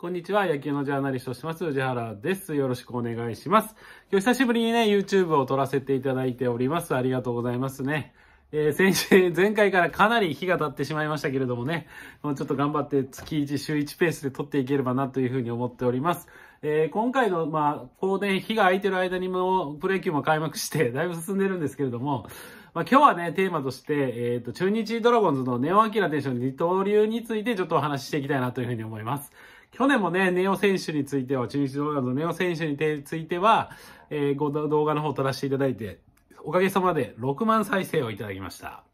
こんにちは。野球のジャーナリストをします、宇治原です。よろしくお願いします。今日久しぶりにね、YouTube を撮らせていただいております。ありがとうございますね。えー、先週、前回からかなり日が経ってしまいましたけれどもね、もうちょっと頑張って月1、週1ペースで撮っていければなというふうに思っております。えー、今回の、まあ、こうね、日が空いてる間にも、プロ野球も開幕して、だいぶ進んでるんですけれども、まあ、今日はね、テーマとして、えっ、ー、と、中日ドラゴンズのネオアキラ選手の二刀流についてちょっとお話ししていきたいなというふうに思います。去年もね、ネオ選手については、中日動画のネオ選手については、えー、ご動画の方撮らせていただいて、おかげさまで6万再生をいただきました。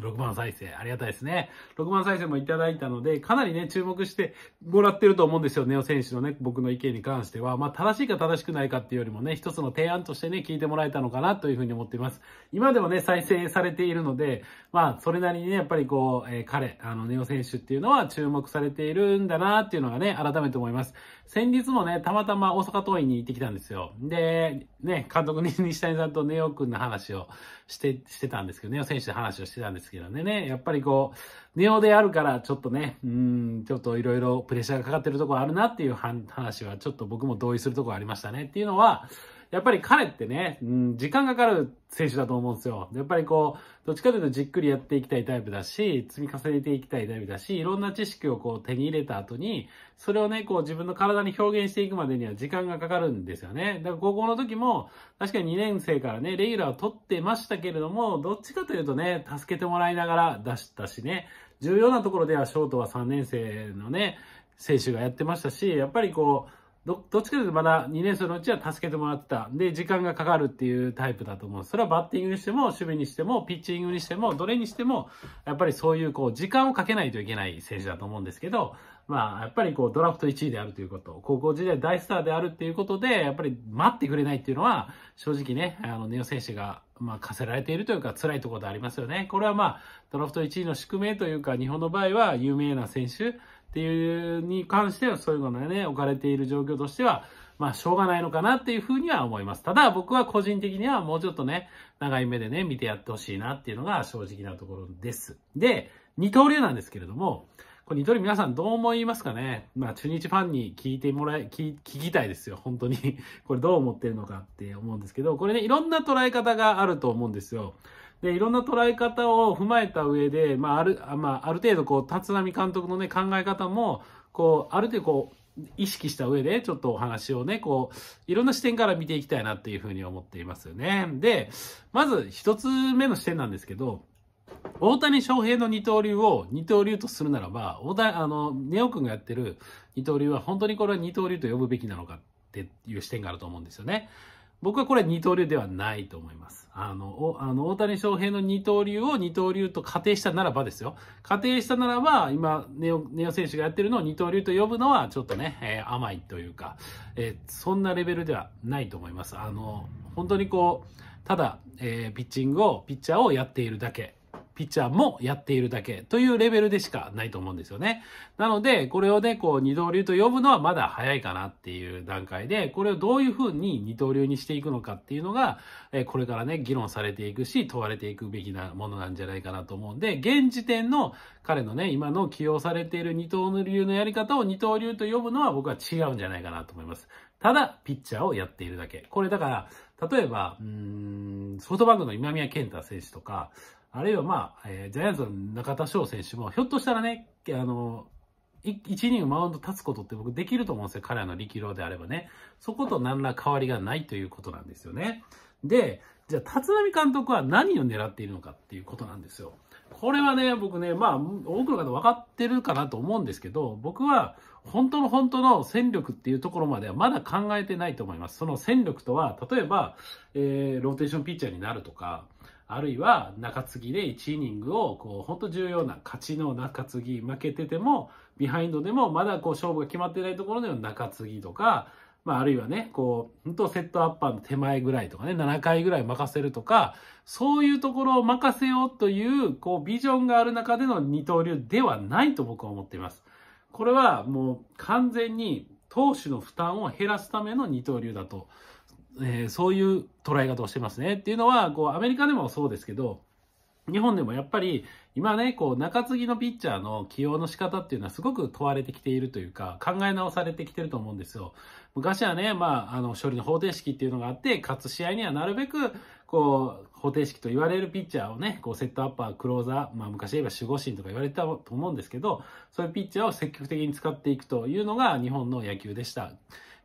6万再生、ありがたいですね。6万再生もいただいたので、かなりね、注目してもらってると思うんですよ、ネオ選手のね、僕の意見に関しては。まあ、正しいか正しくないかっていうよりもね、一つの提案としてね、聞いてもらえたのかなというふうに思っています。今でもね、再生されているので、まあ、それなりにね、やっぱりこう、えー、彼、あの、ネオ選手っていうのは注目されているんだなっていうのがね、改めて思います。先日もね、たまたま大阪桐蔭に行ってきたんですよ。で、ね、監督に西谷さんとネオくんの話をして、してたんですけど、ネオ選手で話をしてたんですけどね、やっぱりこう、ネオであるからちょっとね、うん、ちょっといろいろプレッシャーがかかってるところあるなっていう話は、ちょっと僕も同意するところありましたねっていうのは、やっぱり彼ってね、うん、時間がかかる選手だと思うんですよ。やっぱりこう、どっちかというとじっくりやっていきたいタイプだし、積み重ねていきたいタイプだし、いろんな知識をこう手に入れた後に、それをね、こう自分の体に表現していくまでには時間がかかるんですよね。だから高校の時も、確かに2年生からね、レギュラーを取ってましたけれども、どっちかというとね、助けてもらいながら出したしね、重要なところではショートは3年生のね、選手がやってましたし、やっぱりこう、どどっちかというとまだ2年生のうちは助けてもらってた。で、時間がかかるっていうタイプだと思う。それはバッティングにしても、守備にしても、ピッチングにしても、どれにしても、やっぱりそういうこう、時間をかけないといけない選手だと思うんですけど、まあ、やっぱりこう、ドラフト1位であるということ、高校時代大スターであるっていうことで、やっぱり待ってくれないっていうのは、正直ね、あの、ネオ選手が、まあ、課せられているというか、辛いところでありますよね。これはまあ、ドラフト1位の宿命というか、日本の場合は有名な選手、っていうに関してはそういうのがね、置かれている状況としては、まあ、しょうがないのかなっていうふうには思います。ただ、僕は個人的にはもうちょっとね、長い目でね、見てやってほしいなっていうのが正直なところです。で、二刀流なんですけれども、これ二刀流皆さんどう思いますかねまあ、中日ファンに聞いてもらい、聞きたいですよ。本当にこれどう思ってるのかって思うんですけど、これね、いろんな捉え方があると思うんですよ。で、いろんな捉え方を踏まえた上で、まあ、ある、まあ、ある程度、こう、立浪監督のね、考え方も、こう、ある程度、こう、意識した上で、ちょっとお話をね、こう、いろんな視点から見ていきたいなっていうふうに思っていますよね。で、まず、一つ目の視点なんですけど、大谷翔平の二刀流を二刀流とするならば、大谷、あの、ネオ君がやってる二刀流は本当にこれは二刀流と呼ぶべきなのかっていう視点があると思うんですよね。僕はこれ二刀流ではないと思います。あの、あの大谷翔平の二刀流を二刀流と仮定したならばですよ。仮定したならば、今ネオ、ネオ選手がやってるのを二刀流と呼ぶのは、ちょっとね、えー、甘いというか、えー、そんなレベルではないと思います。あの、本当にこう、ただ、えー、ピッチングを、ピッチャーをやっているだけピッチャーもやっているだけというレベルでしかないと思うんですよね。なので、これをね、こう、二刀流と呼ぶのはまだ早いかなっていう段階で、これをどういうふうに二刀流にしていくのかっていうのが、えこれからね、議論されていくし、問われていくべきなものなんじゃないかなと思うんで、現時点の彼のね、今の起用されている二刀流のやり方を二刀流と呼ぶのは僕は違うんじゃないかなと思います。ただ、ピッチャーをやっているだけ。これだから、例えば、うん、ソフトバンクの今宮健太選手とか、あるいはまあ、えー、ジャイアンツの中田翔選手も、ひょっとしたらね、あの、一人マウンド立つことって僕できると思うんですよ。彼らの力量であればね。そこと何ら変わりがないということなんですよね。で、じゃあ、立浪監督は何を狙っているのかっていうことなんですよ。これはね、僕ね、まあ、多くの方分かってるかなと思うんですけど、僕は、本当の本当の戦力っていうところまではまだ考えてないと思います。その戦力とは、例えば、えー、ローテーションピッチャーになるとか、あるいは中継ぎで1イニングをこう本当重要な勝ちの中継ぎ負けててもビハインドでもまだこう勝負が決まってないところでの中継ぎとか、まあ、あるいはねこう本当セットアッパーの手前ぐらいとかね7回ぐらい任せるとかそういうところを任せようというこうビジョンがある中での二刀流ではないと僕は思っています。これはもう完全に投手の負担を減らすための二刀流だとえー、そういう捉え方をしてますねっていうのは、こう、アメリカでもそうですけど、日本でもやっぱり今ね、こう中継ぎのピッチャーの起用の仕方っていうのはすごく問われてきているというか、考え直されてきてると思うんですよ。昔はね、まあ、あの、処理の方程式っていうのがあって、勝つ試合にはなるべく、こう、方程式と言われるピッチャーをね、こう、セットアッパー、クローザー、まあ、昔言えば守護神とか言われたと思うんですけど、そういうピッチャーを積極的に使っていくというのが日本の野球でした。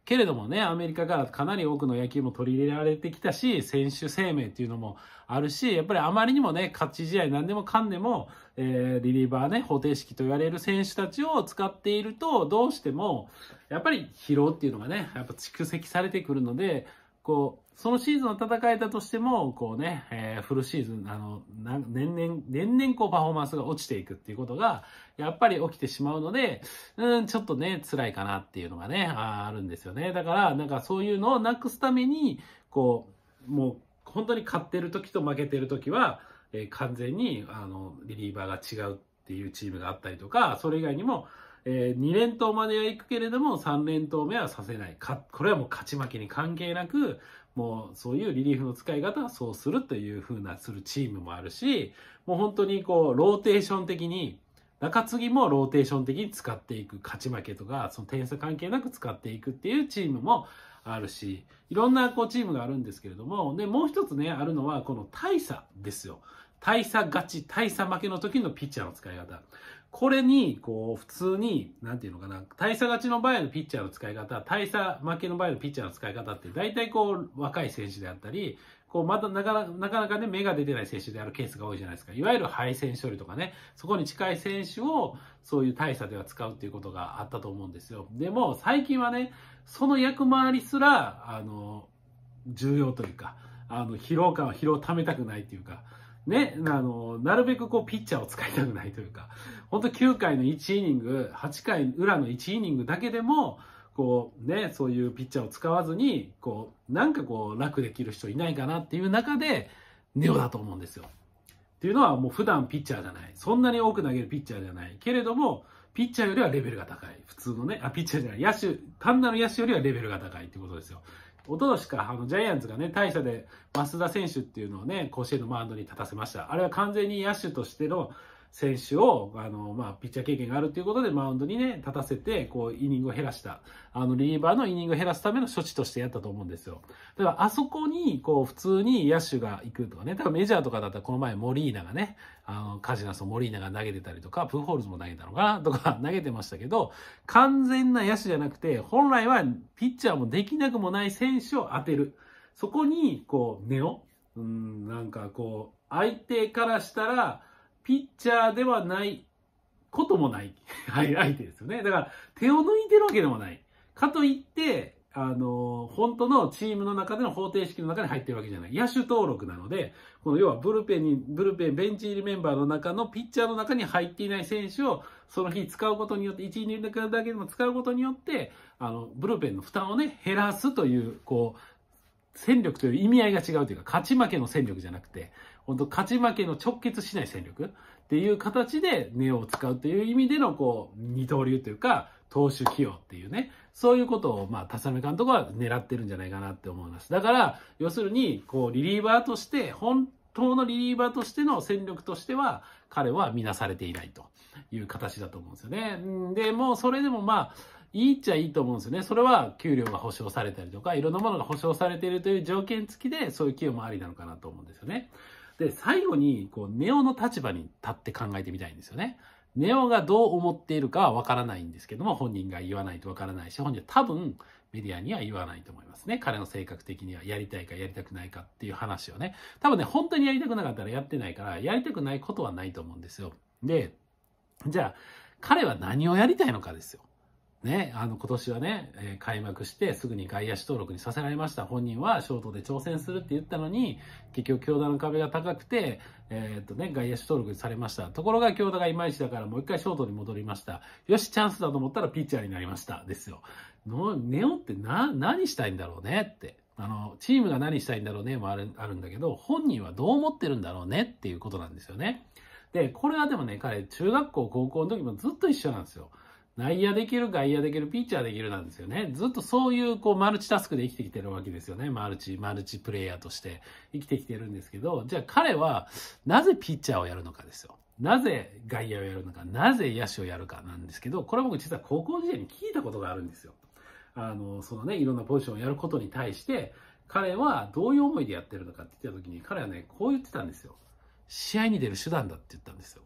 けれどもね、アメリカからかなり多くの野球も取り入れられてきたし、選手生命っていうのもあるし、やっぱりあまりにもね、勝ち試合何でもかんでも、えー、リリーバーね、方程式と言われる選手たちを使っていると、どうしても、やっぱり疲労っていうのがね、やっぱ蓄積されてくるので、こう、そのシーズンを戦えたとしても、こうね、えー、フルシーズン、あの、年々、年々こうパフォーマンスが落ちていくっていうことが、やっぱり起きてしまうので、うん、ちょっとね、辛いかなっていうのがね、あるんですよね。だから、なんかそういうのをなくすために、こう、もう、本当に勝ってる時と負けてる時は、えー、完全に、あの、リリーバーが違うっていうチームがあったりとか、それ以外にも、えー、2連投まではいくけれども、3連投目はさせない。か、これはもう勝ち負けに関係なく、もうそういうリリーフの使い方はそうするという風なするチームもあるし、もう本当にこう、ローテーション的に、中継ぎもローテーション的に使っていく、勝ち負けとか、その点差関係なく使っていくっていうチームもあるし、いろんなこうチームがあるんですけれども、で、もう一つね、あるのはこの大差ですよ。大差勝ち、大差負けの時のピッチャーの使い方。これに、こう、普通に、なんていうのかな、大差勝ちの場合のピッチャーの使い方、大差負けの場合のピッチャーの使い方って、大体こう、若い選手であったり、こう、またなかなかね、目が出てない選手であるケースが多いじゃないですか。いわゆる敗戦処理とかね、そこに近い選手を、そういう大差では使うっていうことがあったと思うんですよ。でも、最近はね、その役回りすら、あの、重要というか、あの、疲労感は疲労を溜めたくないっていうか、ね、あの、なるべくこう、ピッチャーを使いたくないというか、本当9回の1イニング、8回裏の1イニングだけでも、こうね、そういうピッチャーを使わずに、こう、なんかこう、楽できる人いないかなっていう中で、ネオだと思うんですよ。っていうのはもう普段ピッチャーじゃない。そんなに多く投げるピッチャーじゃない。けれども、ピッチャーよりはレベルが高い。普通のね、あ、ピッチャーじゃない。野手、単なる野手よりはレベルが高いってことですよ。一昨年かあのジャイアンツがね、大差で増田選手っていうのをね、甲子園のマウンドに立たせました。あれは完全に野手としての選手を、あの、まあ、ピッチャー経験があるということで、マウンドにね、立たせて、こう、イニングを減らした、あの、リーバーのイニングを減らすための処置としてやったと思うんですよ。だから、あそこに、こう、普通に野手が行くとかね、多分メジャーとかだったら、この前、モリーナがね、あの、カジナスのモリーナが投げてたりとか、プーホールズも投げたのかなとか、投げてましたけど、完全な野手じゃなくて、本来は、ピッチャーもできなくもない選手を当てる。そこに、こう、根を、うん、なんかこう、相手からしたら、ピッチャーではないこともない、相手ですよね。だから、手を抜いてるわけでもない。かといって、あの、本当のチームの中での方程式の中に入ってるわけじゃない。野手登録なので、この要はブルペンに、ブルペン、ベンチ入りメンバーの中のピッチャーの中に入っていない選手を、その日使うことによって、1、2塁だけでも使うことによって、あの、ブルペンの負担をね、減らすという、こう、戦力という意味合いが違うというか、勝ち負けの戦力じゃなくて、本当勝ち負けの直結しない戦力っていう形でネオを使うという意味での、こう、二刀流というか、投手起用っていうね、そういうことを、まあ、田澤監督は狙ってるんじゃないかなって思います。だから、要するに、こう、リリーバーとして、本当のリリーバーとしての戦力としては、彼は見なされていないという形だと思うんですよね。で、もうそれでもまあ、いいっちゃいいと思うんですよね。それは給料が保証されたりとか、いろんなものが保証されているという条件付きで、そういう給用もありなのかなと思うんですよね。で、最後に、こう、ネオの立場に立って考えてみたいんですよね。ネオがどう思っているかはわからないんですけども、本人が言わないとわからないし、本人は多分メディアには言わないと思いますね。彼の性格的にはやりたいかやりたくないかっていう話をね。多分ね、本当にやりたくなかったらやってないから、やりたくないことはないと思うんですよ。で、じゃあ、彼は何をやりたいのかですよ。ね、あの、今年はね、え開幕してすぐに外野手登録にさせられました。本人はショートで挑戦するって言ったのに、結局、京田の壁が高くて、えー、っとね、外野手登録されました。ところが京田がいまいちだからもう一回ショートに戻りました。よし、チャンスだと思ったらピッチャーになりました。ですよ。の、ネオってな、何したいんだろうねって。あの、チームが何したいんだろうねもある、あるんだけど、本人はどう思ってるんだろうねっていうことなんですよね。で、これはでもね、彼、中学校、高校の時もずっと一緒なんですよ。内野できる、外野できる、ピッチャーできるなんですよね。ずっとそういうこうマルチタスクで生きてきてるわけですよね。マルチ、マルチプレイヤーとして生きてきてるんですけど、じゃあ彼はなぜピッチャーをやるのかですよ。なぜ外野をやるのか、なぜ野手をやるかなんですけど、これ僕実は高校時代に聞いたことがあるんですよ。あの、そのね、いろんなポジションをやることに対して、彼はどういう思いでやってるのかって言った時に、彼はね、こう言ってたんですよ。試合に出る手段だって言ったんですよ。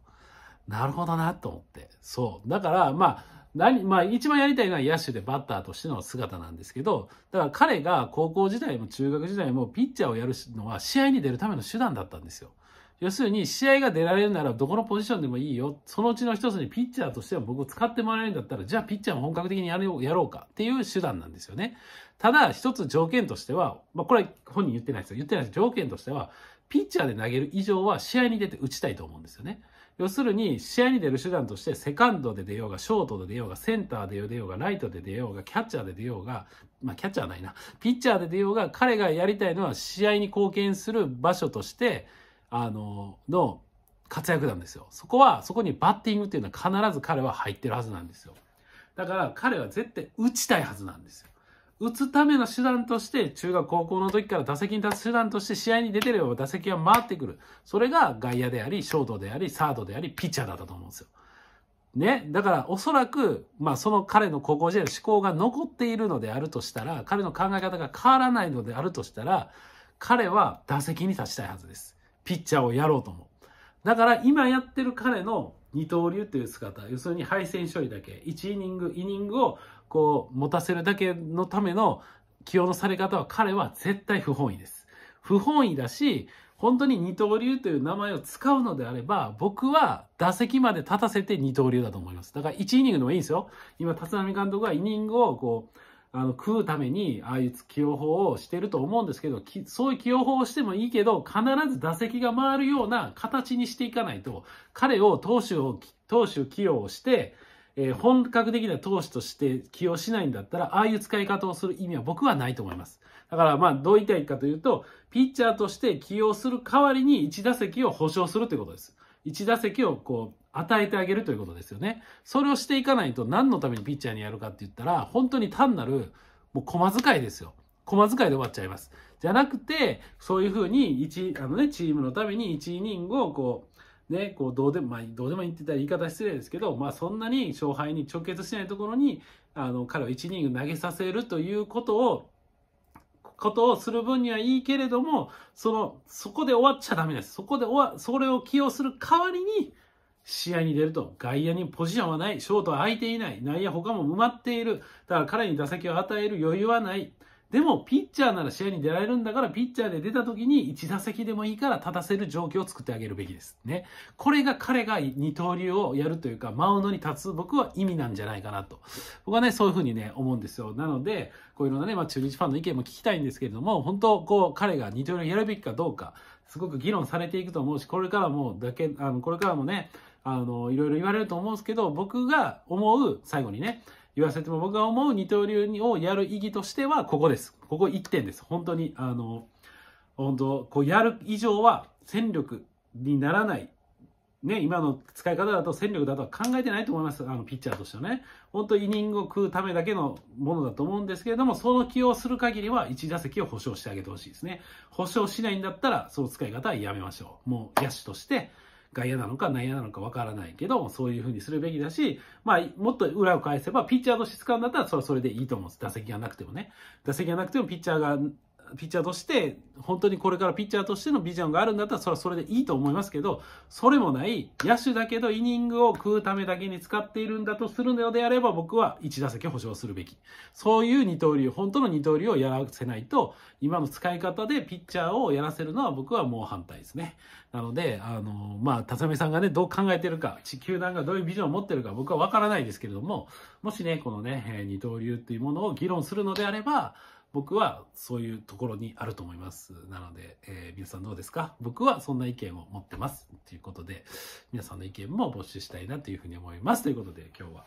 なるほどなと思って。そう。だから、まあ、何、まあ一番やりたいのは野手でバッターとしての姿なんですけど、だから彼が高校時代も中学時代もピッチャーをやるのは試合に出るための手段だったんですよ。要するに試合が出られるならどこのポジションでもいいよ。そのうちの一つにピッチャーとしては僕使ってもらえるんだったら、じゃあピッチャーも本格的にやろうかっていう手段なんですよね。ただ一つ条件としては、まあこれは本人言ってないですよ。言ってないです。条件としては、ピッチャーで投げる以上は試合に出て打ちたいと思うんですよね。要するに、試合に出る手段として、セカンドで出ようが、ショートで出ようが、センターで出ようが、ライトで出ようが、キャッチャーで出ようが、まあ、キャッチャーないな、ピッチャーで出ようが、彼がやりたいのは、試合に貢献する場所として、あの、の活躍なんですよ。そこは、そこにバッティングっていうのは必ず彼は入ってるはずなんですよ。だから彼は絶対打ちたいはずなんですよ。打つための手段として、中学、高校の時から打席に立つ手段として試合に出てれば打席は回ってくる。それが外野であり、ショートであり、サードであり、ピッチャーだったと思うんですよ。ね。だから、おそらく、まあ、その彼の高校時代の思考が残っているのであるとしたら、彼の考え方が変わらないのであるとしたら、彼は打席に立ちたいはずです。ピッチャーをやろうと思う。だから、今やってる彼の二刀流という姿、要するに敗戦処理だけ、1イニング、イニングをこう持たせるだけのための起用のされ方は彼は絶対不本意です。不本意だし、本当に二刀流という名前を使うのであれば、僕は打席まで立たせて二刀流だと思います。だから1イニングでもいいんですよ。今、立浪監督はイニングをこう、あの、食うために、ああいう起用法をしてると思うんですけど、そういう起用法をしてもいいけど、必ず打席が回るような形にしていかないと、彼を投手を、投手起用して、えー、本格的な投資として起用しないんだったら、ああいう使い方をする意味は僕はないと思います。だからまあどう言いたいかというと、ピッチャーとして起用する代わりに1打席を保証するということです。1打席をこう与えてあげるということですよね。それをしていかないと何のためにピッチャーにやるかって言ったら、本当に単なるもう駒遣いですよ。駒遣いで終わっちゃいます。じゃなくて、そういうふうに1、あのね、チームのために1イニングをこう、ね、こうどうでも、まあ、どうでも言ってたら言い方失礼ですけど、まあ、そんなに勝敗に直結しないところに、あの、彼を1イニング投げさせるということを、ことをする分にはいいけれども、その、そこで終わっちゃダメです。そこで終わ、それを起用する代わりに、試合に出ると。外野にポジションはない。ショートは空いていない。内野他も埋まっている。だから彼に打席を与える余裕はない。でも、ピッチャーなら試合に出られるんだから、ピッチャーで出た時に1打席でもいいから立たせる状況を作ってあげるべきです。ね。これが彼が二刀流をやるというか、マウンドに立つ僕は意味なんじゃないかなと。僕はね、そういうふうにね、思うんですよ。なので、こういうのね、まあ、中日ファンの意見も聞きたいんですけれども、本当、こう、彼が二刀流をやるべきかどうか、すごく議論されていくと思うし、これからも、だけ、あの、これからもね、あの、いろいろ言われると思うんですけど、僕が思う、最後にね、言わせても僕が思う二刀流をやる意義としてはここです。ここ1点です。本当に、あの、本当、こうやる以上は戦力にならない。ね、今の使い方だと戦力だとは考えてないと思います。あの、ピッチャーとしてはね。本当イニングを食うためだけのものだと思うんですけれども、その起用する限りは1打席を保証してあげてほしいですね。保証しないんだったら、その使い方はやめましょう。もう野手として、外野なのか内野なのかわからないけど、そういうふうにするべきだし、まあ、もっと裏を返せば、ピッチャーの質感だったら、それはそれでいいと思うんです。打席がなくてもね。打席がなくても、ピッチャーがピッチャーとして、本当にこれからピッチャーとしてのビジョンがあるんだったら、それはそれでいいと思いますけど、それもない、野手だけどイニングを食うためだけに使っているんだとするのであれば、僕は1打席保証するべき。そういう二刀流、本当の二刀流をやらせないと、今の使い方でピッチャーをやらせるのは僕はもう反対ですね。なので、あの、まあ、辰巳さんがね、どう考えてるか、地球団がどういうビジョンを持ってるか、僕はわからないですけれども、もしね、このね、二刀流っていうものを議論するのであれば、僕はそういうところにあると思います。なので、えー、皆さんどうですか僕はそんな意見を持ってます。ということで、皆さんの意見も募集したいなというふうに思います。ということで、今日は、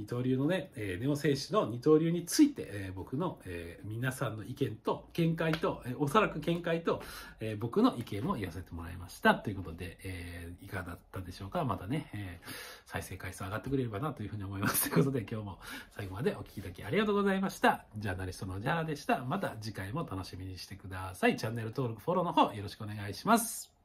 二刀流のね、えー、ネオ選手の二刀流について、えー、僕の、えー、皆さんの意見と、見解と、えおそらく見解と、え僕の意見も言わせてもらいました。ということで、えいかがだったでしょうかまたね、え再生回数上がってくれればなというふうに思います。ということで、今日も最後までお聴きいただきありがとうございました。ジャーナリストのジャーでした。また次回も楽しみにしてください。チャンネル登録、フォローの方よろしくお願いします。